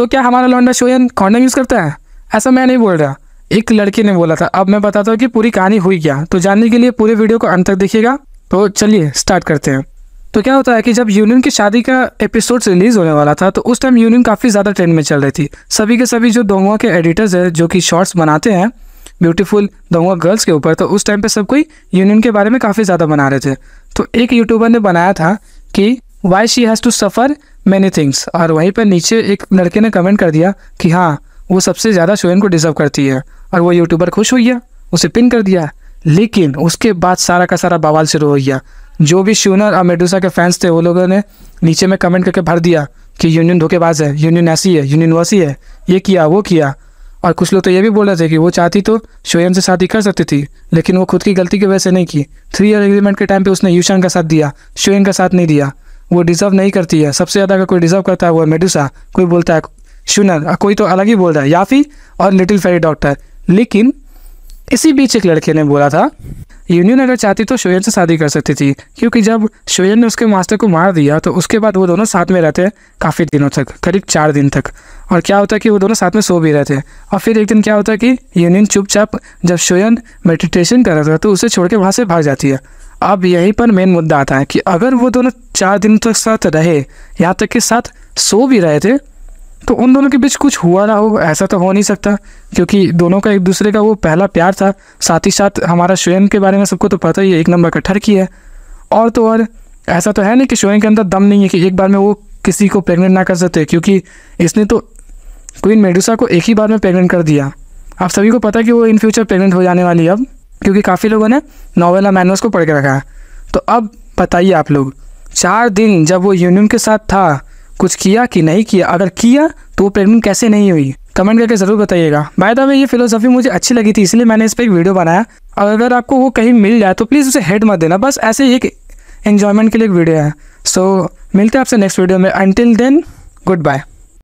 तो क्या हमारा लौंडा शोयन कॉन्डम यूज़ करता है ऐसा मैं नहीं बोल रहा एक लड़की ने बोला था अब मैं बताता हूँ कि पूरी कहानी हुई क्या तो जानने के लिए पूरे वीडियो को अंत तक देखिएगा तो चलिए स्टार्ट करते हैं तो क्या होता है कि जब यूनियन की शादी का एपिसोड रिलीज होने वाला था तो उस टाइम यूनियन काफ़ी ज़्यादा ट्रेंड में चल रही थी सभी के सभी जो दोंगों के एडिटर्स हैं जो कि शॉर्ट्स बनाते हैं ब्यूटीफुल दोंगों गर्ल्स के ऊपर तो उस टाइम पे सब कोई यूनियन के बारे में काफ़ी ज़्यादा बना रहे थे तो एक यूट्यूबर ने बनाया था कि why she has to suffer many things और वहीं पर नीचे एक लड़के ने कमेंट कर दिया कि हाँ वो सबसे ज़्यादा शोयन को डिज़र्व करती है और वो यूट्यूबर खुश हुई है उसे पिन कर दिया लेकिन उसके बाद सारा का सारा बवाल शुरू हो गया जो भी शूनर और मेडूसा के फैंस थे वो लोगों ने नीचे में कमेंट करके भर दिया कि यूनियन धोखेबाज है यूनियन ऐसी है यूनियन वैसी है ये किया वो किया और कुछ लोग तो ये भी बोल रहे थे कि वो चाहती तो शोयन से शादी कर सकती थी लेकिन वो खुद की गलती की वजह से नहीं की थ्री ईयर एग्रीमेंट के टाइम पे उसने यूशन का साथ दिया शोयन का साथ नहीं दिया वो डिजर्व नहीं करती है सबसे ज़्यादा अगर कोई डिजर्व करता है वो मेडिसा कोई बोलता है शुनर कोई तो अलग ही बोल रहा है याफी और लिटिल फेरी डॉक्टर लेकिन इसी बीच एक लड़के ने बोला था यूनियन अगर चाहती तो शोयन से शादी कर सकती थी क्योंकि जब शोयन ने उसके मास्टर को मार दिया तो उसके बाद वो दोनों साथ में रहते काफ़ी दिनों तक करीब चार दिन तक और क्या होता है कि वो दोनों साथ में सो भी रहे थे और फिर एक दिन क्या होता है कि यूनियन चुपचाप जब शोयन मेडिटेशन कर रहा था तो उसे छोड़ के वहाँ से भाग जाती है अब यहीं पर मेन मुद्दा आता है कि अगर वो दोनों चार दिन तक साथ रहे यहाँ तक के साथ सो भी रहे थे तो उन दोनों के बीच कुछ हुआ ना हो ऐसा तो हो नहीं सकता क्योंकि दोनों का एक दूसरे का वो पहला प्यार था साथ ही साथ हमारा शोयन के बारे में सबको तो पता ही है एक नंबर का ठरकी है और तो और ऐसा तो है नहीं कि शोयन के अंदर दम नहीं है कि एक बार में वो किसी को प्रेग्नेंट ना कर सकते क्योंकि इसने तो क्वीन मेडुसा को एक ही बार में प्रेग्नेंट कर दिया आप सभी को पता है कि वो इन फ्यूचर प्रेग्नेंट हो जाने वाली है अब क्योंकि काफ़ी लोगों ने नॉवल और मैनुअल्स को पढ़ के रखा है तो अब बताइए आप लोग चार दिन जब वो यूनियन के साथ था कुछ किया कि नहीं किया अगर किया तो वो प्रेगनेंट कैसे नहीं हुई कमेंट करके ज़रूर बताइएगा बाय द वे ये फिलोसफी मुझे अच्छी लगी थी इसलिए मैंने इस पर एक वीडियो बनाया और अगर आपको वो कहीं मिल जाए तो प्लीज़ उसे हेड मत देना बस ऐसे ही एक एन्जॉयमेंट के लिए एक वीडियो है सो so, मिलते हैं आपसे नेक्स्ट वीडियो में अनटिल देन गुड बाय